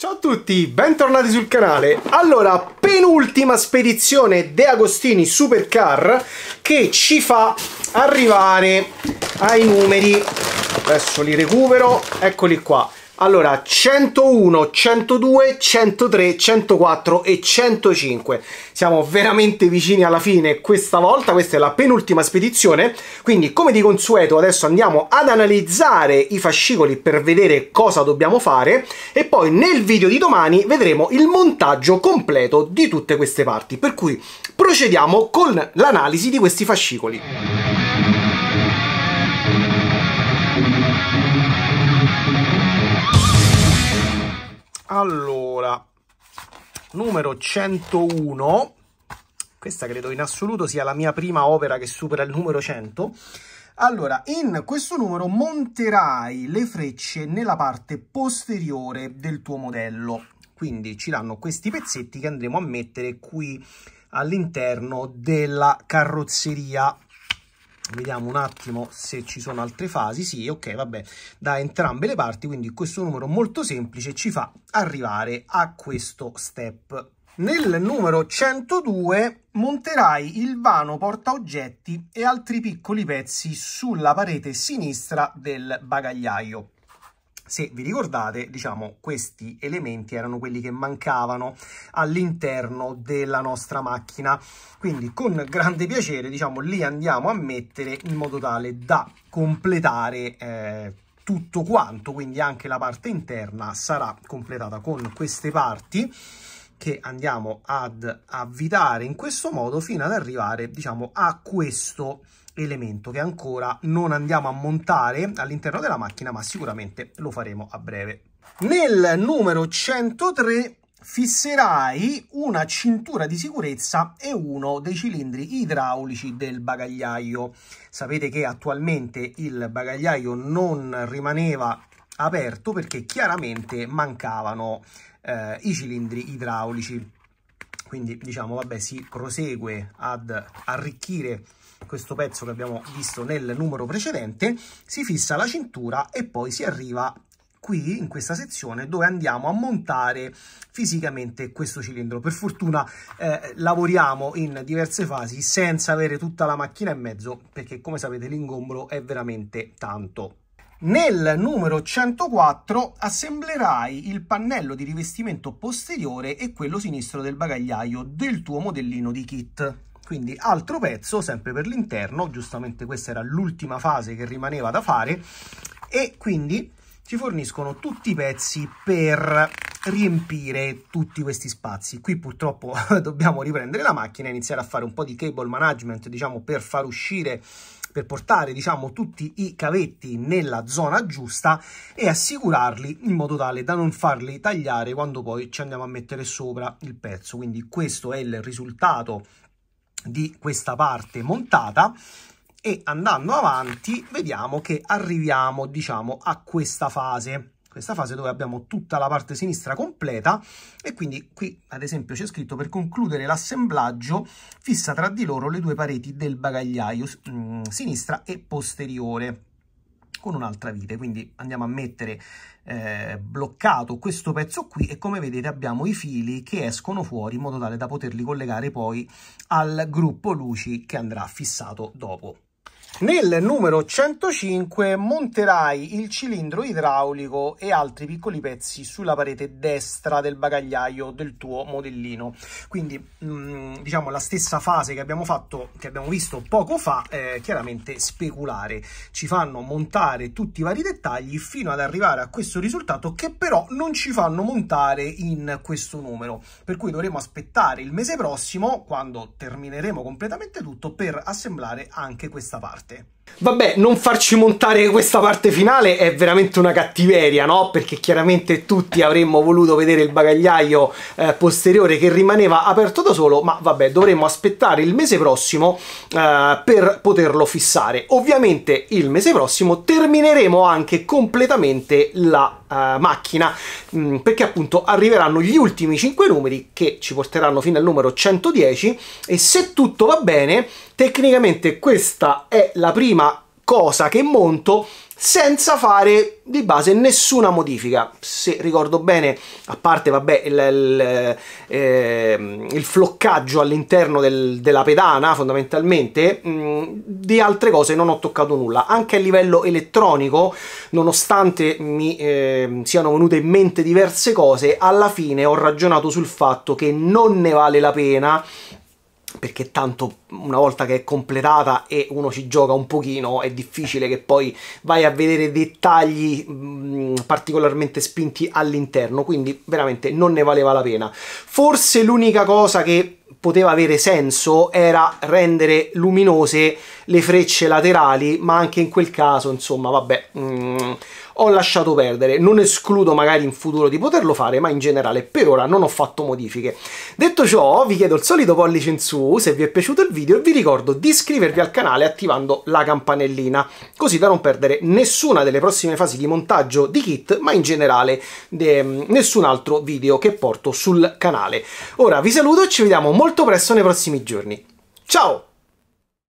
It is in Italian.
Ciao a tutti, bentornati sul canale. Allora, penultima spedizione De Agostini Supercar che ci fa arrivare ai numeri. Adesso li recupero, eccoli qua. Allora, 101, 102, 103, 104 e 105. Siamo veramente vicini alla fine questa volta, questa è la penultima spedizione, quindi come di consueto adesso andiamo ad analizzare i fascicoli per vedere cosa dobbiamo fare e poi nel video di domani vedremo il montaggio completo di tutte queste parti, per cui procediamo con l'analisi di questi fascicoli. Allora, numero 101. Questa credo in assoluto sia la mia prima opera che supera il numero 100. Allora, in questo numero monterai le frecce nella parte posteriore del tuo modello. Quindi ci danno questi pezzetti che andremo a mettere qui all'interno della carrozzeria vediamo un attimo se ci sono altre fasi sì ok vabbè da entrambe le parti quindi questo numero molto semplice ci fa arrivare a questo step nel numero 102 monterai il vano portaoggetti e altri piccoli pezzi sulla parete sinistra del bagagliaio se vi ricordate, diciamo, questi elementi erano quelli che mancavano all'interno della nostra macchina. Quindi con grande piacere, diciamo, li andiamo a mettere in modo tale da completare eh, tutto quanto, quindi anche la parte interna sarà completata con queste parti che andiamo ad avvitare in questo modo fino ad arrivare, diciamo, a questo elemento che ancora non andiamo a montare all'interno della macchina, ma sicuramente lo faremo a breve. Nel numero 103 fisserai una cintura di sicurezza e uno dei cilindri idraulici del bagagliaio. Sapete che attualmente il bagagliaio non rimaneva aperto perché chiaramente mancavano eh, i cilindri idraulici quindi diciamo vabbè si prosegue ad arricchire questo pezzo che abbiamo visto nel numero precedente si fissa la cintura e poi si arriva qui in questa sezione dove andiamo a montare fisicamente questo cilindro per fortuna eh, lavoriamo in diverse fasi senza avere tutta la macchina in mezzo perché come sapete l'ingombro è veramente tanto nel numero 104 assemblerai il pannello di rivestimento posteriore e quello sinistro del bagagliaio del tuo modellino di kit. Quindi altro pezzo, sempre per l'interno, giustamente questa era l'ultima fase che rimaneva da fare e quindi ci forniscono tutti i pezzi per riempire tutti questi spazi. Qui purtroppo dobbiamo riprendere la macchina e iniziare a fare un po' di cable management, diciamo, per far uscire per portare diciamo tutti i cavetti nella zona giusta e assicurarli in modo tale da non farli tagliare quando poi ci andiamo a mettere sopra il pezzo quindi questo è il risultato di questa parte montata e andando avanti vediamo che arriviamo diciamo a questa fase questa fase dove abbiamo tutta la parte sinistra completa e quindi qui ad esempio c'è scritto per concludere l'assemblaggio fissa tra di loro le due pareti del bagagliaio mh, mm, sinistra e posteriore con un'altra vite quindi andiamo a mettere eh, bloccato questo pezzo qui e come vedete abbiamo i fili che escono fuori in modo tale da poterli collegare poi al gruppo luci che andrà fissato dopo nel numero 105 monterai il cilindro idraulico e altri piccoli pezzi sulla parete destra del bagagliaio del tuo modellino. Quindi mm, diciamo la stessa fase che abbiamo fatto, che abbiamo visto poco fa, eh, chiaramente speculare. Ci fanno montare tutti i vari dettagli fino ad arrivare a questo risultato che però non ci fanno montare in questo numero. Per cui dovremo aspettare il mese prossimo, quando termineremo completamente tutto, per assemblare anche questa parte. ...este... Vabbè, non farci montare questa parte finale è veramente una cattiveria, no? Perché chiaramente tutti avremmo voluto vedere il bagagliaio eh, posteriore che rimaneva aperto da solo, ma vabbè, dovremmo aspettare il mese prossimo eh, per poterlo fissare. Ovviamente il mese prossimo termineremo anche completamente la eh, macchina, mh, mm, perché appunto arriveranno gli ultimi 5 numeri che ci porteranno fino al numero 110 e se tutto va bene, tecnicamente questa è la prima prima cosa che monto senza fare di base nessuna modifica se ricordo bene a parte vabbè il, il, eh, il floccaggio all'interno del, della pedana fondamentalmente mh, mm, di altre cose non ho toccato nulla anche a livello elettronico nonostante mi eh, siano venute in mente diverse cose alla fine ho ragionato sul fatto che non ne vale la pena perché tanto una volta che è completata e uno ci gioca un pochino è difficile che poi vai a vedere dettagli mh, mm, particolarmente spinti all'interno quindi veramente non ne valeva la pena forse l'unica cosa che poteva avere senso era rendere luminose le frecce laterali ma anche in quel caso insomma vabbè mh, mm, ho lasciato perdere. Non escludo magari in futuro di poterlo fare, ma in generale per ora non ho fatto modifiche. Detto ciò, vi chiedo il solito pollice in su se vi è piaciuto il video e vi ricordo di iscrivervi al canale attivando la campanellina, così da non perdere nessuna delle prossime fasi di montaggio di kit, ma in generale de, ehm, nessun altro video che porto sul canale. Ora vi saluto e ci vediamo molto presto nei prossimi giorni. Ciao!